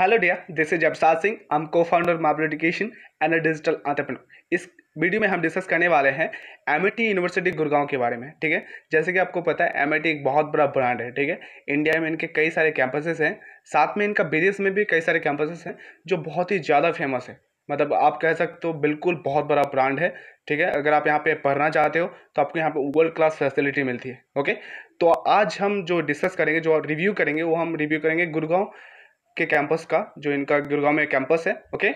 hello डिया this is अबसाद Singh आम को founder marble education and a digital entrepreneur इस वीडियो में हम डिस्कस करने वाले हैं एम यूनिवर्सिटी गुड़गांव के बारे में ठीक है जैसे कि आपको पता है एम एक बहुत बड़ा ब्रांड है ठीक है इंडिया में इनके कई सारे कैंपसेस हैं साथ में इनका विदेश में भी कई सारे कैंपसेस हैं जो बहुत ही ज़्यादा फेमस है मतलब आप कह सकते हो बिल्कुल बहुत बड़ा ब्रांड है ठीक है अगर आप यहाँ पे पढ़ना चाहते हो तो आपको यहाँ पे वर्ल्ड क्लास फैसिलिटी मिलती है ओके तो आज हम जो डिस्कस करेंगे जो रिव्यू करेंगे वो हम रिव्यू करेंगे गुड़गांव के कैंपस का जो इनका गुड़गांव में कैंपस है ओके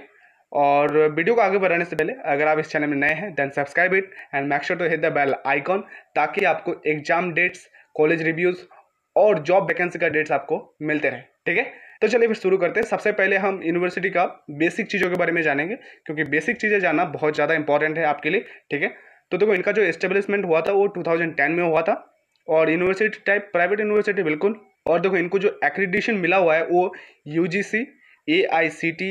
और वीडियो को आगे बढ़ाने से पहले अगर आप इस चैनल में नए हैं then subscribe it and make sure to hit the bell icon ताकि आपको एग्जाम डेट्स कॉलेज रिव्यूज़ और जॉब वैकेंसी का डेट्स आपको मिलते रहे ठीक है तो चलिए फिर शुरू करते हैं सबसे पहले हम यूनिवर्सिटी का बेसिक चीज़ों के बारे में जानेंगे क्योंकि बेसिक चीज़ें जानना बहुत ज़्यादा इंपॉर्टेंट है आपके लिए ठीक है तो देखो इनका जो एस्टेब्लिशमेंट हुआ था वो 2010 में हुआ था और यूनिवर्सिटी टाइप प्राइवेट यूनिवर्सिटी बिल्कुल और देखो इनको जो एक्रीडेशन मिला हुआ है वो U G C A I C T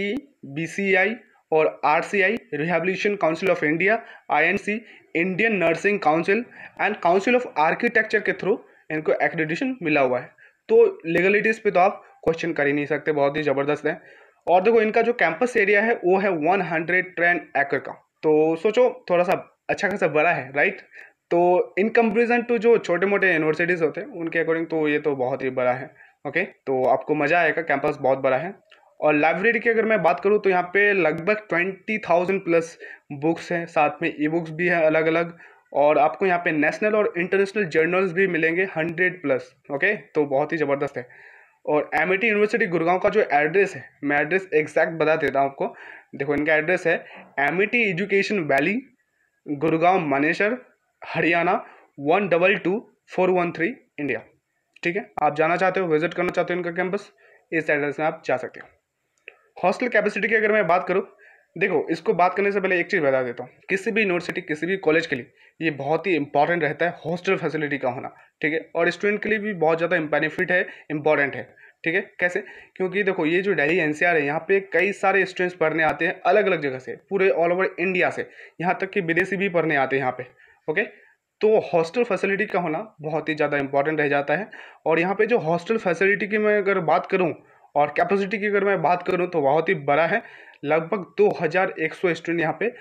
B C I और R C I rehabilitation council of India I N C Indian nursing council and council of architecture के थ्रू इनको एक्रीडेशन मिला हुआ है तो लीगलिटीज़ पे तो आप क्वेश्चन कर ही नहीं सकते बहुत ही ज़बरदस्त है और देखो इनका जो कैंपस एरिया है वो है वन हंड्रेड ट्रेन एकड़ का तो सोचो थोड़ा सा अच्छा खासा बड़ा है राइट तो इन कंपेरिजन टू जो छोटे मोटे यूनिवर्सिटीज़ होते हैं उनके अकॉर्डिंग तो ये तो बहुत ही बड़ा है ओके तो आपको मज़ा आएगा कैंपस बहुत बड़ा है और लाइब्रेरी की अगर मैं बात करूँ तो यहाँ पे लगभग ट्वेंटी थाउजेंड प्लस बुक्स हैं साथ में ई बुक्स भी हैं अलग अलग और आपको यहाँ पे नेशनल और इंटरनेशनल जर्नल्स भी मिलेंगे हंड्रेड प्लस ओके तो बहुत ही ज़बरदस्त है और एम यूनिवर्सिटी गुड़गांव का जो एड्रेस है मैं एड्रेस एग्जैक्ट बता देता हूँ आपको देखो इनका एड्रेस है M education valley Gurgaon Manesar Haryana one double two four one three India ठीक है आप जाना चाहते हो विजिट करना चाहते हो इनका कैंपस इस एड्रेस में आप जा सकते हो हॉस्टल कैपेसिटी की अगर मैं बात करूँ देखो इसको बात करने से पहले एक चीज़ बता देता हूँ किसी भी यूनिवर्सिटी किसी भी कॉलेज के लिए ये बहुत ही इंपॉर्टेंट रहता है हॉस्टल फैसिलिटी का होना ठीक है और स्टूडेंट के लिए भी बहुत ज़्यादा बेनिफिट है इंपॉर्टेंट है ठीक है कैसे क्योंकि देखो ये जो डेली एन है यहाँ पे कई सारे स्टूडेंट्स पढ़ने आते हैं अलग अलग जगह से पूरे ऑल ओवर इंडिया से यहाँ तक कि विदेशी भी पढ़ने आते हैं यहाँ पे ओके तो हॉस्टल फैसिलिटी का होना बहुत ही ज़्यादा इंपॉर्टेंट रह जाता है और यहाँ पे जो हॉस्टल फैसिलिटी की मैं अगर बात करूँ और कैपेसिटी की अगर मैं बात करूँ तो बहुत ही बड़ा है लगभग दो हज़ार एक सौ स्टूडेंट यहाँ पे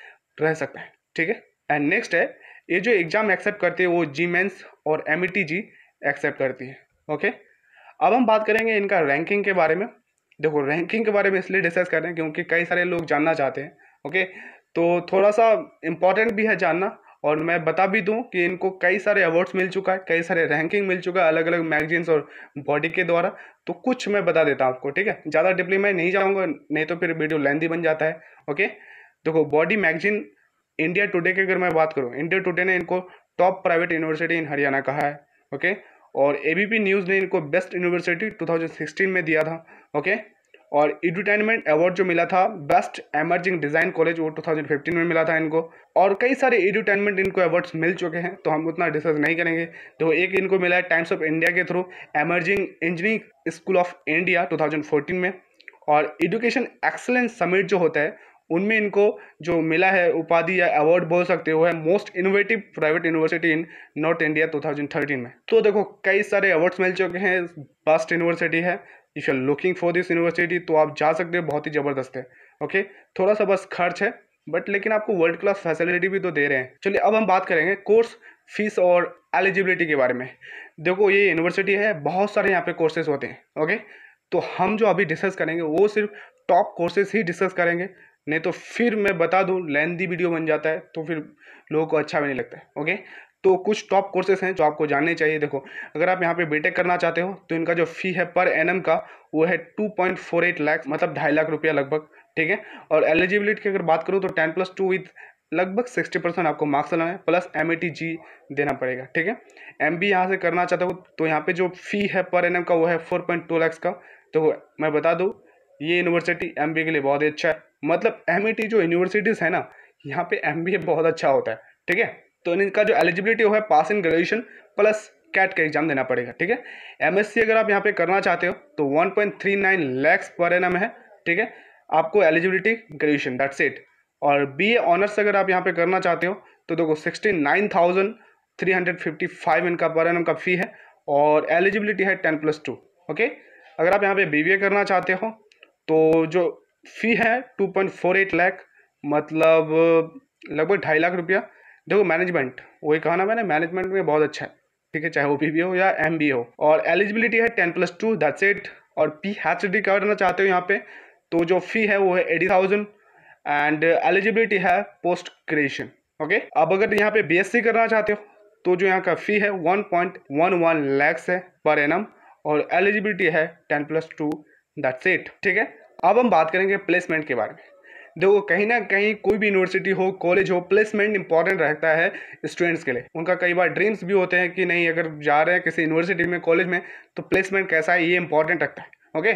रह सकते हैं ठीक है एंड नेक्स्ट है ये जो एग्ज़ाम एक्सेप्ट करती है वो जी मेन्स और एम जी एक्सेप्ट करती है ओके अब हम बात करेंगे इनका रैंकिंग के बारे में देखो रैंकिंग के बारे में इसलिए डिस्कस कर रहे हैं क्योंकि कई सारे लोग जानना चाहते हैं ओके तो थोड़ा सा इम्पॉर्टेंट भी है जानना और मैं बता भी दूं कि इनको कई सारे अवार्ड्स मिल चुका है कई सारे रैंकिंग मिल चुका है अलग अलग मैगजीन्स और बॉडी के द्वारा तो कुछ मैं बता देता हूँ आपको ठीक है ज़्यादा डिप्ली मैं नहीं जाऊँगा नहीं तो फिर वीडियो लेंदी बन जाता है ओके देखो बॉडी मैगजीन इंडिया टुडे की अगर मैं बात करूँ इंडिया टुडे ने इनको top private university in Haryana कहा है ओके और ए न्यूज़ ने इनको बेस्ट यूनिवर्सिटी टू में दिया था ओके और एडुटेनमेंट अवार्ड जो मिला था बेस्ट एमर्जिंग डिज़ाइन कॉलेज वो 2015 में मिला था इनको और कई सारे एडुटेनमेंट इनको अवार्ड्स मिल चुके हैं तो हम उतना डिस्कस नहीं करेंगे तो एक इनको मिला है टाइम्स ऑफ इंडिया के through emerging engineering school of India 2014 में और एजुकेशन एक्सलेंस समिट जो होता है उनमें इनको जो मिला है उपाधि या अवार्ड बोल सकते हो है most innovative private university in north India 2013 में तो देखो कई सारे अवार्ड्स मिल चुके हैं बेस्ट यूनिवर्सिटी है if you are looking for this university तो आप जा सकते हो बहुत ही ज़बरदस्त है ओके थोड़ा सा बस खर्च है बट लेकिन आपको वर्ल्ड क्लास फैसिलिटी भी तो दे रहे हैं चलिए अब हम बात करेंगे कोर्स फीस और एलिजिबिलिटी के बारे में देखो ये यूनिवर्सिटी है बहुत सारे यहाँ पे कोर्सेज होते हैं ओके तो हम जो अभी डिस्कस करेंगे वो सिर्फ टॉप कोर्सेज ही डिस्कस करेंगे नहीं तो फिर मैं बता दूँ लेंदी वीडियो बन जाता है तो फिर लोगों को अच्छा भी नहीं लगता है ओके तो कुछ टॉप कोर्सेज हैं जो आपको जानने चाहिए देखो अगर आप यहाँ पे बीटेक करना चाहते हो तो इनका जो फी है पर एनएम का वो है two point four eight lakh मतलब ढाई लाख रुपया लगभग ठीक है और एलिजिबिलिटी की अगर बात करूँ तो टेन प्लस टू विथ लगभग सिक्सटी परसेंट आपको मार्क्स लाना है प्लस एम टी जी देना पड़ेगा ठीक है एम बी यहाँ से करना चाहते हो तो यहाँ पे जो फी है पर एन का वो है फोर पॉइंट टू लैक्स का तो मैं बता दूँ ये यूनिवर्सिटी एम बी के लिए बहुत ही अच्छा है मतलब एम टी e जो यूनिवर्सिटीज़ है ना यहाँ पे एम बी बहुत अच्छा होता है ठीक है तो इनका जो एलिजिबिलिटी है pass in graduation plus CAT का एग्जाम देना पड़ेगा ठीक है एमएससी अगर आप यहाँ पे करना चाहते हो तो 1.39 पॉइंट लैक्स पर एन है ठीक है आपको एलिजिबिलिटी ग्रेजुएशन दैट्स इट और बी ए ऑनर्स अगर आप यहाँ पे करना चाहते हो तो देखो sixty nine thousand three hundred fifty five इनका पर एन का फ़ी है और एलिजिबिलिटी है टेन प्लस टू ओके अगर आप यहाँ पे बी करना चाहते हो तो जो फ़ी है टू पॉइंट फोर एट मतलब लगभग ढाई लाख रुपया देखो मैनेजमेंट वही कहा ना मैंने मैनेजमेंट में बहुत अच्छा है ठीक है चाहे ओ पी हो या एम बी हो और एलिजिबिलिटी है ten plus two that's it और पी हैच डी करना चाहते हो यहाँ पे तो जो फी है वो है एटी थाउजेंड एंड एलिजिबिलिटी है पोस्ट क्रिएशन ओके अब अगर यहाँ पे सी करना चाहते हो तो जो यहाँ का फी है one point one one lakhs है पर एनम और एलिजिबिलिटी है ten plus two that's it ठीक है अब हम बात करेंगे प्लेसमेंट के बारे में देखो कहीं ना कहीं कोई भी यूनिवर्सिटी हो कॉलेज हो प्लेसमेंट इंपॉर्टेंट रहता है स्टूडेंट्स के लिए उनका कई बार ड्रीम्स भी होते हैं कि नहीं अगर जा रहे हैं किसी यूनिवर्सिटी में कॉलेज में तो प्लेसमेंट कैसा है ये इंपॉर्टेंट रखता है ओके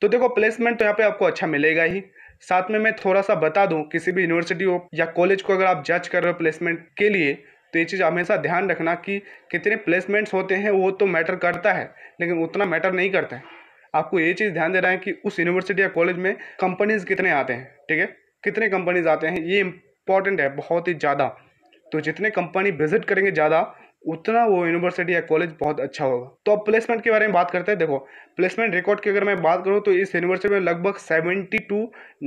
तो देखो प्लेसमेंट तो यहाँ पे आपको अच्छा मिलेगा ही साथ में मैं थोड़ा सा बता दूँ किसी भी यूनिवर्सिटी हो या कॉलेज को अगर आप जज कर रहे हो प्लेसमेंट के लिए तो ये चीज़ हमेशा ध्यान रखना कि कितने प्लेसमेंट्स होते हैं वो तो मैटर करता है लेकिन उतना मैटर नहीं करता है आपको ये चीज़ ध्यान देना है कि उस यूनिवर्सिटी या कॉलेज में कंपनीज कितने आते हैं ठीक है कितने कंपनीज आते हैं ये इंपॉर्टेंट है बहुत ही ज़्यादा तो जितने कंपनी विजिट करेंगे ज़्यादा उतना वो यूनिवर्सिटी या कॉलेज बहुत अच्छा होगा तो अब प्लेसमेंट के बारे में बात करते हैं देखो प्लेसमेंट रिकॉर्ड की अगर मैं बात करूँ तो इस यूनिवर्सिटी में लगभग सेवेंटी टू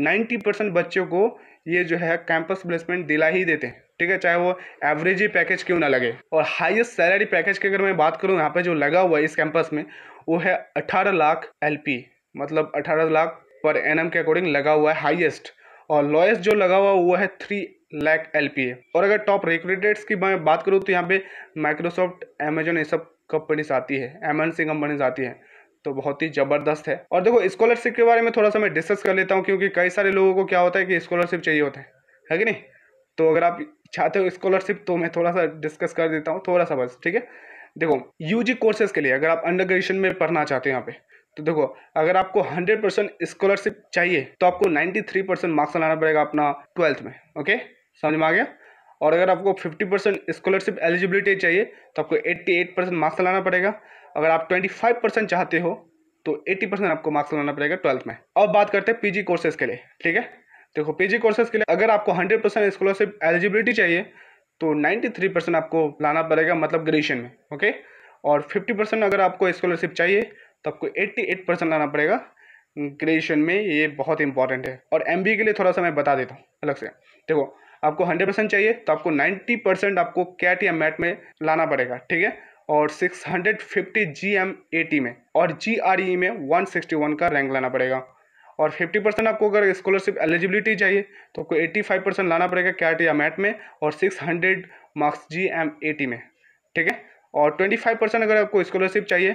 नाइन्टी परसेंट बच्चों को ये जो है कैंपस प्लेसमेंट दिला ही देते हैं ठीक है चाहे वो एवरेज ही पैकेज क्यों ना लगे और हाईएस्ट सैलरी पैकेज की अगर मैं बात करूँ यहाँ पे जो लगा हुआ है इस कैंपस में वो है अठारह लाख एल मतलब अठारह लाख पर एन के अकॉर्डिंग लगा हुआ है हाइएस्ट और लोएस्ट जो लगा हुआ वो है थ्री लैक एल और अगर टॉप रिक्रूटेड्स की मैं बात करूँ तो यहाँ पे माइक्रोसॉफ्ट अमेजोन ये सब कंपनीज आती है एम सी कंपनीज आती हैं तो बहुत ही ज़बरदस्त है और देखो स्कॉलरशिप के बारे में थोड़ा सा मैं डिस्कस कर लेता हूँ क्योंकि कई सारे लोगों को क्या होता है कि स्कॉलरशिप चाहिए होता है है कि नहीं तो अगर आप छात्र स्कॉलरशिप तो मैं थोड़ा सा डिस्कस कर देता हूँ थोड़ा सा बस ठीक है देखो यूजी कोर्सेज के लिए अगर आप अंडर ग्रेजुएशन में पढ़ना चाहते हो यहाँ पे तो देखो अगर आपको 100 परसेंट स्कॉलरशिप चाहिए तो आपको 93 परसेंट मार्क्स लाना पड़ेगा अपना ट्वेल्थ में ओके समझ में आ गया और अगर आपको 50 परसेंट स्कॉलरशिप एलिजिबिलिटी चाहिए तो आपको 88 परसेंट मार्क्स लाना पड़ेगा अगर आप 25 परसेंट चाहते हो तो 80 परसेंट आपको मार्क्स लाना पड़ेगा ट्वेल्थ में अब बात करते हैं पीजी कोर्सेज के लिए ठीक है देखो पीजी कोर्सेज के लिए अगर आपको 100 परसेंट स्कॉलरशिप एलिजिबिलिटी चाहिए तो 93 परसेंट आपको लाना पड़ेगा मतलब ग्रेजुएशन में ओके और 50 परसेंट अगर आपको स्कॉलरशिप चाहिए तो आपको 88 परसेंट लाना पड़ेगा ग्रेजुएशन में ये बहुत इंपॉर्टेंट है और एम के लिए थोड़ा सा मैं बता देता हूँ अलग से देखो आपको हंड्रेड परसेंट चाहिए तो आपको नाइन्टी परसेंट आपको कैट या मैट में लाना पड़ेगा ठीक है और six hundred fifty G M A T में और जी आर ई में वन सिक्सटी वन का रैंक लाना पड़ेगा और 50 परसेंट आपको अगर स्कॉलरशिप एलिजिबिलिटी चाहिए तो आपको 85 परसेंट लाना पड़ेगा कैट या मैट में और 600 marks G M A T में ठीक है और 25 परसेंट अगर आपको स्कॉलरशिप चाहिए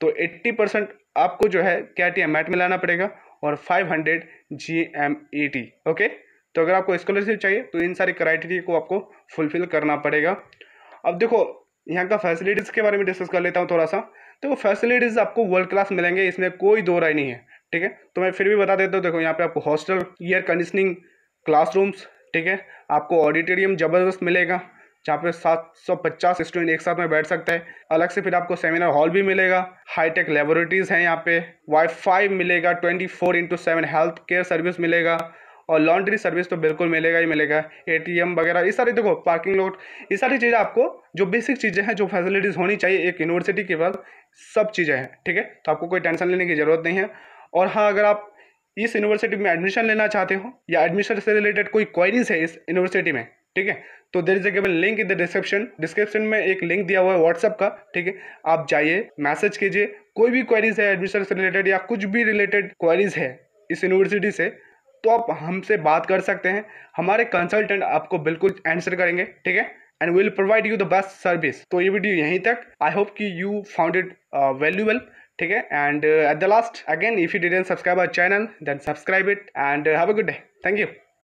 तो 80 परसेंट आपको जो है कैट या मैट में लाना पड़ेगा और 500 hundred G M A T okay तो अगर आपको स्कॉलरशिप चाहिए तो इन सारे क्राइटेरिया को आपको फुलफिल करना पड़ेगा अब देखो यहाँ का फैसिलिटीज़ के बारे में डिस्कस कर लेता हूँ थोड़ा सा तो फैसिलिटीज़ आपको वर्ल्ड क्लास मिलेंगे इसमें कोई दो राय नहीं है ठीक है तो मैं फिर भी बता देता हूँ देखो यहाँ पे आपको हॉस्टल एयर कंडीशनिंग क्लासरूम्स ठीक है आपको ऑडिटोरियम ज़बरदस्त मिलेगा जहाँ पे 750 स्टूडेंट एक साथ में बैठ सकते हैं अलग से फिर आपको सेमिनार हॉल भी मिलेगा हाईटेक लेबोरेटरीज हैं यहाँ पे वाईफाई मिलेगा 24 four into seven health care service मिलेगा और लॉन्ड्री सर्विस तो बिल्कुल मिलेगा ही मिलेगा एटीएम वगैरह ये सारी देखो पार्किंग लॉट ये सारी चीज़ें आपको जो बेसिक चीज़ें हैं जो फैसिलिटीज़ होनी चाहिए एक यूनिवर्सिटी के बाद सब चीज़ें हैं ठीक है तो आपको कोई टेंशन लेने की ज़रूरत नहीं है और हाँ अगर आप इस यूनिवर्सिटी में एडमिशन लेना चाहते हो या एडमिशन से रिलेटेड कोई क्वेरीज है इस यूनिवर्सिटी में ठीक है तो there is a link in the description description में एक लिंक दिया हुआ है व्हाट्सअप का ठीक है आप जाइए मैसेज कीजिए कोई भी क्वेरीज है एडमिशन से रिलेटेड या कुछ भी रिलेटेड क्वेरीज है इस यूनिवर्सिटी से तो आप हमसे बात कर सकते हैं हमारे कंसल्टेंट आपको बिल्कुल आंसर करेंगे ठीक है and will provide you the best service तो ये वीडियो यहीं तक आई होप कि यू फाउंड इट वैल्यूबल ठीक है and at the last again if you didn't subscribe our channel then subscribe it and have a good day thank you